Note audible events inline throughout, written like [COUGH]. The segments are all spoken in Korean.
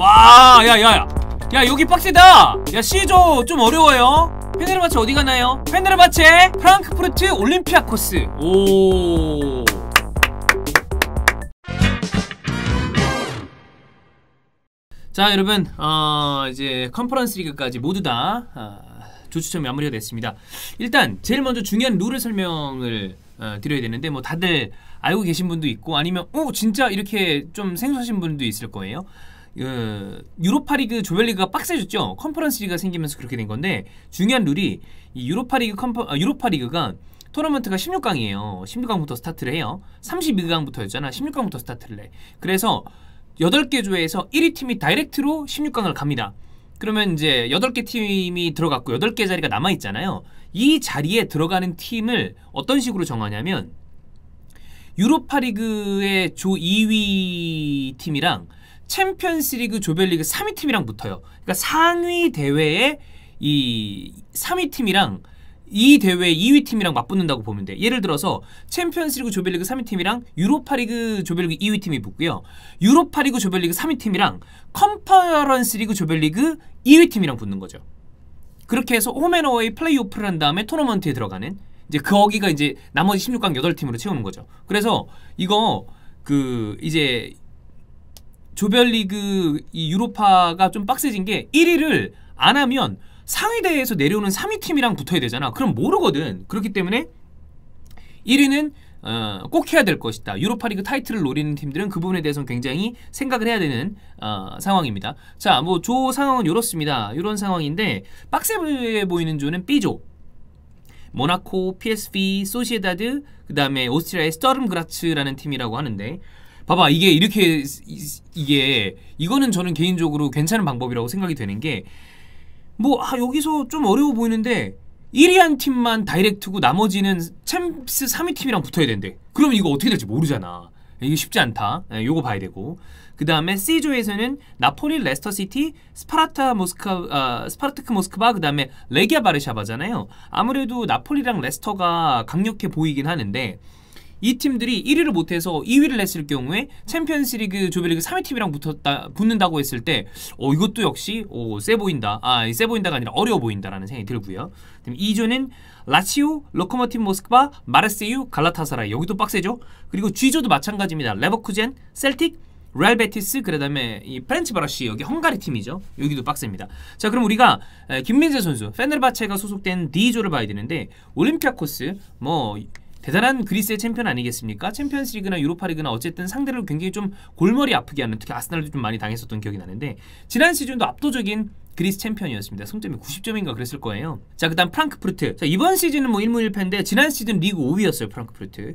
와, 야, 야, 야. 야, 여기 빡세다! 야, 시조좀 어려워요. 페네르바체 어디 가나요? 페네르바체 프랑크푸르트 올림피아 코스. 오. 자, 여러분, 어, 이제 컨퍼런스 리그까지 모두 다 어, 조추첨이 마무리가 됐습니다. 일단 제일 먼저 중요한 룰을 설명을 어, 드려야 되는데 뭐 다들 알고 계신 분도 있고 아니면 오 진짜 이렇게 좀 생소하신 분도 있을 거예요. 그 예, 유로파리그 조별리그가 빡세졌죠. 컨퍼런스리그가 생기면서 그렇게 된 건데 중요한 룰이 이 유로파리그 컨퍼 아, 유로파리그가 토너먼트가 16강이에요. 16강부터 스타트를 해요. 32강부터였잖아. 16강부터 스타트를 해. 그래서 8개 조에서 1위 팀이 다이렉트로 16강을 갑니다. 그러면 이제 8개 팀이 들어갔고 8개 자리가 남아 있잖아요. 이 자리에 들어가는 팀을 어떤 식으로 정하냐면 유로파리그의 조 2위 팀이랑 챔피언스리그 조별리그 3위 팀이랑 붙어요. 그러니까 상위 대회에 이 3위 팀이랑 이 대회 2위 팀이랑 맞붙는다고 보면 돼. 예를 들어서 챔피언스리그 조별리그 3위 팀이랑 유로파리그 조별리그 2위 팀이 붙고요. 유로파리그 조별리그 3위 팀이랑 컨퍼런스리그 조별리그 2위 팀이랑 붙는 거죠. 그렇게 해서 홈앤어웨이 플레이오프를 한 다음에 토너먼트에 들어가는 이제 거기가 이제 나머지 16강 8팀으로 채우는 거죠. 그래서 이거 그 이제 조별리그 이 유로파가 좀 빡세진 게 1위를 안 하면 상위대에서 내려오는 3위 팀이랑 붙어야 되잖아. 그럼 모르거든. 그렇기 때문에 1위는 어, 꼭 해야 될 것이다. 유로파리그 타이틀을 노리는 팀들은 그 부분에 대해서는 굉장히 생각을 해야 되는 어, 상황입니다. 자, 뭐 조 상황은 이렇습니다. 이런 상황인데 빡세 보이는 조는 B조. 모나코, PSV, 소시에다드, 그 다음에 오스트리아의 스터름 그라츠라는 팀이라고 하는데 봐봐 이게 이렇게 이게 이거는 저는 개인적으로 괜찮은 방법이라고 생각이 되는 게뭐 아, 여기서 좀 어려워 보이는데 1위 한 팀만 다이렉트고 나머지는 챔스 3위 팀이랑 붙어야 된대. 그럼 이거 어떻게 될지 모르잖아. 이게 쉽지 않다. 네, 요거 봐야 되고. 그 다음에 C조에서는 나폴리, 레스터시티, 스파르타 모스크, 아, 스파르타크 모스크바, 그 다음에 레기아 바르샤바잖아요. 아무래도 나폴리랑 레스터가 강력해 보이긴 하는데 이 팀들이 1위를 못해서 2위를 했을 경우에 챔피언스리그 조별리그 3위 팀이랑 붙었다 붙는다고 했을 때 어, 이것도 역시 오, 어, 세 보인다 아세 보인다가 아니라 어려워 보인다라는 생각이 들고요. 2조는 라치우로코모티 모스크바, 마르세유, 갈라타사라 여기도 빡세죠. 그리고 G조도 마찬가지입니다. 레버쿠젠, 셀틱, 레알 베티스 그다음에 이 프렌치 바라시 여기 헝가리 팀이죠. 여기도 빡셉니다. 자, 그럼 우리가 김민재 선수 페네르바체가 소속된 D조를 봐야 되는데 올림피아코스 뭐 대단한 그리스의 챔피언 아니겠습니까? 챔피언스 리그나 유로파 리그나 어쨌든 상대를 굉장히 좀 골머리 아프게 하는 특히 아스날도 좀 많이 당했었던 기억이 나는데 지난 시즌도 압도적인 그리스 챔피언이었습니다. 승점이 90점인가 그랬을 거예요. 자, 그다음 프랑크푸르트. 자, 이번 시즌은 뭐 1무 1패인데 지난 시즌 리그 5위였어요, 프랑크푸르트.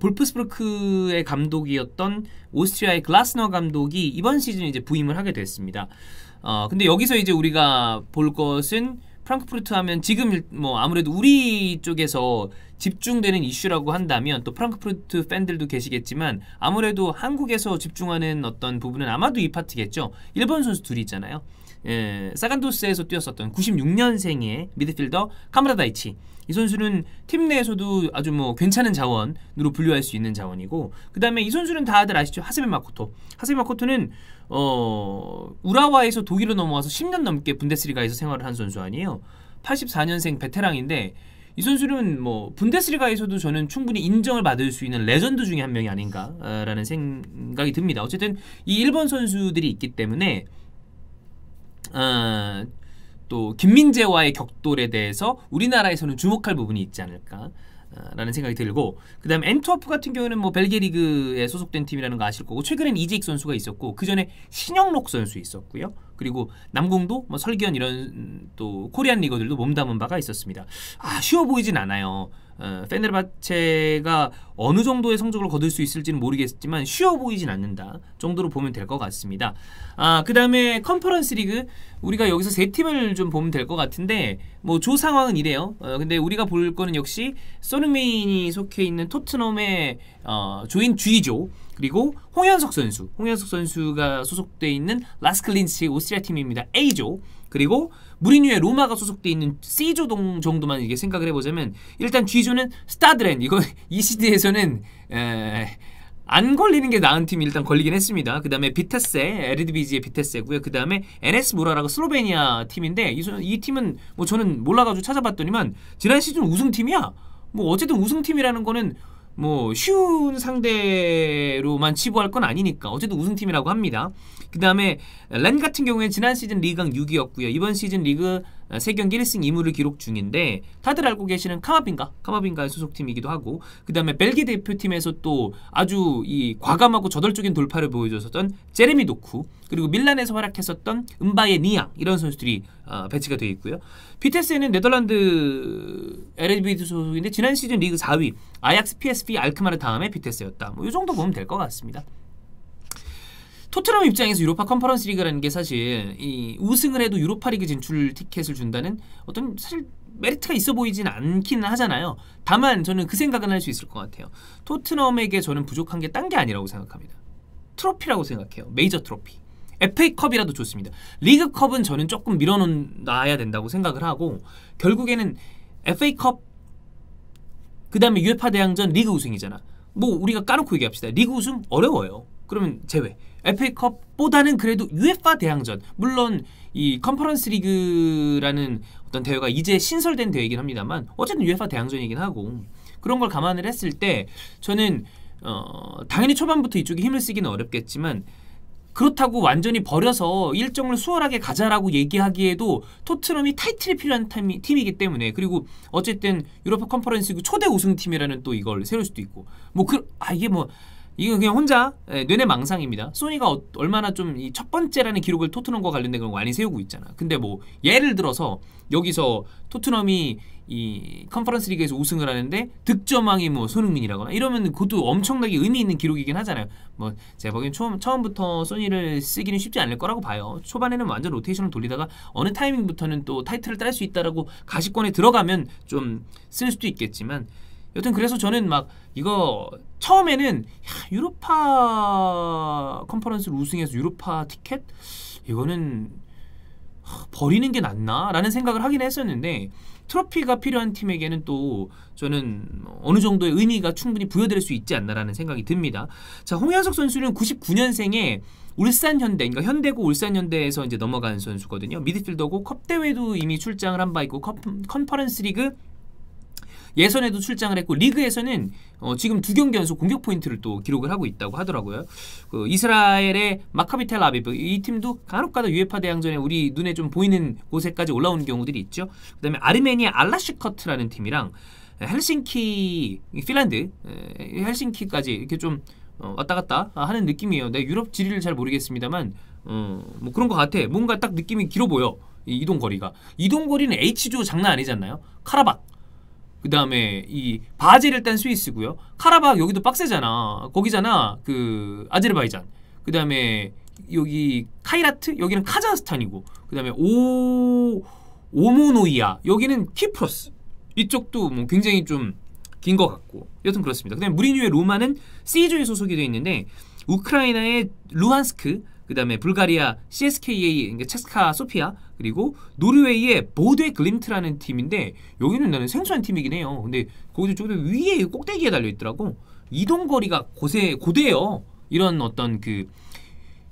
볼프스부르크의 감독이었던 오스트리아의 글라스너 감독이 이번 시즌 이제 부임을 하게 됐습니다. 어, 근데 여기서 이제 우리가 볼 것은 프랑크푸르트 하면 지금 뭐 아무래도 우리 쪽에서 집중되는 이슈라고 한다면 또 프랑크푸르트 팬들도 계시겠지만 아무래도 한국에서 집중하는 어떤 부분은 아마도 이 파트겠죠. 일본 선수 둘이 있잖아요. 예, 사간도스에서 뛰었었던 96년생의 미드필더 카무라다이치 이 선수는 팀 내에서도 아주 뭐 괜찮은 자원으로 분류할 수 있는 자원이고 그 다음에 이 선수는 다들 아시죠? 하세베 마코토. 하세베 마코토는 어 우라와에서 독일로 넘어와서 10년 넘게 분데스리가에서 생활을 한 선수 아니에요. 84년생 베테랑인데 이 선수는 뭐 분데스리가에서도 저는 충분히 인정을 받을 수 있는 레전드 중에 한 명이 아닌가라는 생각이 듭니다. 어쨌든 이 일본 선수들이 있기 때문에 어, 또 김민재와의 격돌에 대해서 우리나라에서는 주목할 부분이 있지 않을까. 아, 라는 생각이 들고 그다음에 엔트워프 같은 경우는 뭐 벨기에 리그에 소속된 팀이라는 거 아실 거고 최근엔 이재익 선수가 있었고 그 전에 신영록 선수 있었고요 그리고 남궁도 뭐 설기현 이런 또 코리안 리거들도 몸담은 바가 있었습니다. 아 쉬워 보이진 않아요. 어, 페네르바체가 어느 정도의 성적을 거둘 수 있을지는 모르겠지만 쉬워 보이진 않는다 정도로 보면 될 것 같습니다. 아, 그 다음에 컨퍼런스 리그 우리가 여기서 세 팀을 좀 보면 될 것 같은데 뭐 조 상황은 이래요. 어, 근데 우리가 볼 거는 역시 소르메이 속해 있는 토트넘의 어, 조인 G조 그리고 홍현석 선수, 홍현석 선수가 소속돼 있는 라스클린치 오스트리아 팀입니다. A조. 그리고 무리뉴의 로마가 소속돼 있는 C조 동 정도만 이게 생각을 해보자면 일단 G조는 스타드렌 이거 [LAUGHS] 이 시대에서는 에, 안 걸리는 게 나은 팀이 일단 걸리긴 했습니다. 그 다음에 비테세, 에르디비지의 비테세고요. 그 다음에 NS 무라라가 슬로베니아 팀인데 이, 이 팀은 뭐 저는 몰라가지고 찾아봤더니만 지난 시즌 우승팀이야. 뭐 어쨌든 우승팀이라는 거는 뭐 쉬운 상대로만 치부할 건 아니니까 어쨌든 우승팀이라고 합니다. 그 다음에 렌 같은 경우에 지난 시즌 리강 6위였고요. 이번 시즌 리그 3경기 어, 1승 2무를 기록 중인데 다들 알고 계시는 카마빈가 카마빈가의 소속팀이기도 하고 그 다음에 벨기 대표팀에서 또 아주 이 과감하고 저돌적인 돌파를 보여줬었던 제레미 노쿠 그리고 밀란에서 활약했었던 은바의 니앙 이런 선수들이 어, 배치가 되어 있고요 비테스에는 네덜란드 l a b 드 소속인데 지난 시즌 리그 4위 아약스 PSV 알크마르 다음에 비테스였다뭐이 정도 보면 될 것 같습니다 토트넘 입장에서 유로파 컨퍼런스 리그라는 게 사실 이 우승을 해도 유로파 리그 진출 티켓을 준다는 어떤 사실 메리트가 있어 보이진 않기는 하잖아요. 다만 저는 그 생각은 할 수 있을 것 같아요. 토트넘에게 저는 부족한 게 딴 게 아니라고 생각합니다. 트로피라고 생각해요. 메이저 트로피. FA컵이라도 좋습니다. 리그컵은 저는 조금 밀어놓아야 된다고 생각을 하고 결국에는 FA컵 그 다음에 유에파 대항전 리그 우승이잖아. 뭐 우리가 까놓고 얘기합시다. 리그 우승 어려워요. 그러면 제외. FA컵보다는 그래도 UEFA 대항전 물론 이 컨퍼런스 리그라는 어떤 대회가 이제 신설된 대회이긴 합니다만 어쨌든 UEFA 대항전이긴 하고 그런 걸 감안을 했을 때 저는 어 당연히 초반부터 이쪽에 힘을 쓰기는 어렵겠지만 그렇다고 완전히 버려서 일정을 수월하게 가자라고 얘기하기에도 토트넘이 타이틀이 필요한 팀이, 팀이기 때문에 그리고 어쨌든 유럽파 컨퍼런스 그 초대 우승팀이라는 또 이걸 세울 수도 있고 뭐 그 아 이게 뭐 이건 그냥 혼자 예, 뇌내 망상입니다. 소니가 어, 얼마나 좀 이 첫 번째라는 기록을 토트넘과 관련된 걸 많이 세우고 있잖아. 근데 뭐 예를 들어서 여기서 토트넘이 이 컨퍼런스 리그에서 우승을 하는데 득점왕이 뭐 손흥민이라거나 이러면 그것도 엄청나게 의미 있는 기록이긴 하잖아요. 뭐 제가 보기엔 처음, 처음부터 소니를 쓰기는 쉽지 않을 거라고 봐요. 초반에는 완전 로테이션을 돌리다가 어느 타이밍부터는 또 타이틀을 딸 수 있다라고 가시권에 들어가면 좀 쓸 수도 있겠지만 여튼 그래서 저는 막 이거 처음에는 야, 유로파 컨퍼런스를 우승해서 유로파 티켓 이거는 버리는 게 낫나라는 생각을 하긴 했었는데 트로피가 필요한 팀에게는 또 저는 어느 정도의 의미가 충분히 부여될 수 있지 않나라는 생각이 듭니다. 자, 홍현석 선수는 99년생에 울산 현대, 그러니까 현대고 울산 현대에서 이제 넘어간 선수거든요. 미드필더고 컵 대회도 이미 출장을 한 바 있고 컵, 컨퍼런스 리그 예선에도 출장을 했고 리그에서는 어, 지금 두 경기 연속 공격 포인트를 또 기록을 하고 있다고 하더라고요. 그 이스라엘의 마카비 텔 아비브 이 팀도 간혹가다 유에파 대항전에 우리 눈에 좀 보이는 곳에까지 올라오는 경우들이 있죠. 그다음에 아르메니아 알라시커트라는 팀이랑 헬싱키 핀란드 헬싱키까지 이렇게 좀 어, 왔다 갔다 하는 느낌이에요. 내 유럽 지리를 잘 모르겠습니다만 어, 뭐 그런 것 같아. 뭔가 딱 느낌이 길어 보여. 이동 거리가. 이동 거리는 H조 장난 아니잖아요. 카라박 그 다음에 이 바젤 일단 스위스고요. 카라박 여기도 빡세잖아. 거기잖아. 그 아제르바이잔. 그 다음에 여기 카이라트 여기는 카자흐스탄이고 그 다음에 오 오모노이아 여기는 키프로스 이쪽도 뭐 굉장히 좀 긴 것 같고 여튼 그렇습니다. 그다음 에 무리뉴의 로마는 시조에 소속이 되어 있는데 우크라이나의 루한스크 그다음에 불가리아 CSKA 그러니까 체스카 소피아 그리고 노르웨이의 보데 글림트라는 팀인데 여기는 나는 생소한 팀이긴 해요. 근데 거기서 저기 위에 꼭대기에 달려 있더라고. 이동 거리가 고세 고대요. 이런 어떤 그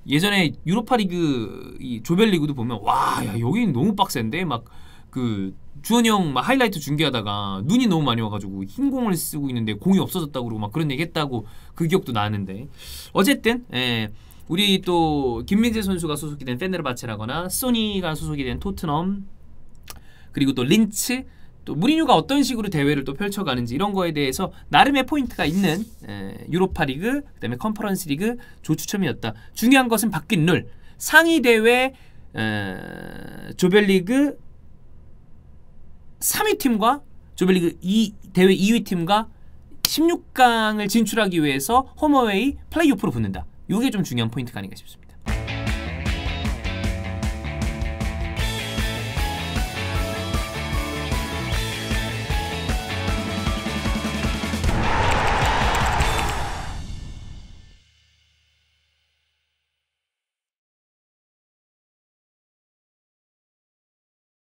예전에 유로파리그 조별리그도 보면 와, 야 여기는 너무 빡센데 막 그 주원이 형막 하이라이트 중계하다가 눈이 너무 많이 와가지고 흰 공을 쓰고 있는데 공이 없어졌다고 그러고 막 그런 얘기했다고 그 기억도 나는데 어쨌든 예. 우리 또 김민재 선수가 소속이 된 페네르바체라거나 소니가 소속이 된 토트넘 그리고 또 린츠 또 무리뉴가 어떤 식으로 대회를 또 펼쳐가는지 이런 거에 대해서 나름의 포인트가 있는 에, 유로파 리그 그다음에 컨퍼런스 리그 조추첨이었다. 중요한 것은 바뀐 룰 상위 대회 에, 조별리그 3위 팀과 조별리그 2 대회 2위 팀과 16강을 진출하기 위해서 홈어웨이 플레이오프로 붙는다. 이게 좀 중요한 포인트가 아닌가 싶습니다.